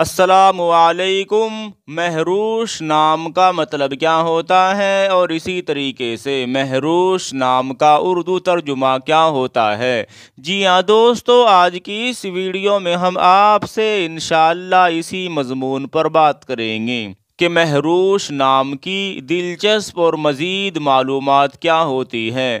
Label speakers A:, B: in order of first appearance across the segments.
A: असलकुम महरूश नाम का मतलब क्या होता है और इसी तरीके से महरूश नाम का उर्दू तर्जुमा क्या होता है जी हाँ दोस्तों आज की इस वीडियो में हम आपसे इन इसी मजमून पर बात करेंगे कि महरूश नाम की दिलचस्प और मज़ीद मालूम क्या होती हैं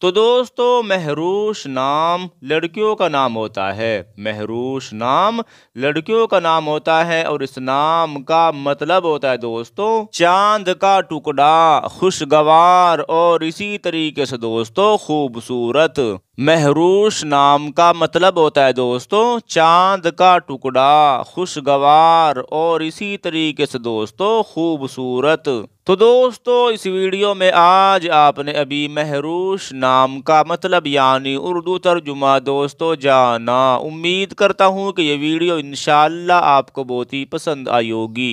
A: तो दोस्तों महरूश नाम लड़कियों का नाम होता है महरूश नाम लड़कियों का नाम होता है और इस नाम का मतलब होता है दोस्तों चांद का टुकड़ा खुशगवार और इसी तरीके से दोस्तों खूबसूरत महरूश नाम का मतलब होता है दोस्तों चांद का टुकड़ा खुशगवार और इसी तरीके से दोस्तों खूबसूरत तो दोस्तों इस वीडियो में आज आपने अभी महरूश नाम का मतलब यानी उर्दू तर्जुमा दोस्तों जाना उम्मीद करता हूँ कि ये वीडियो इन आपको बहुत ही पसंद आई होगी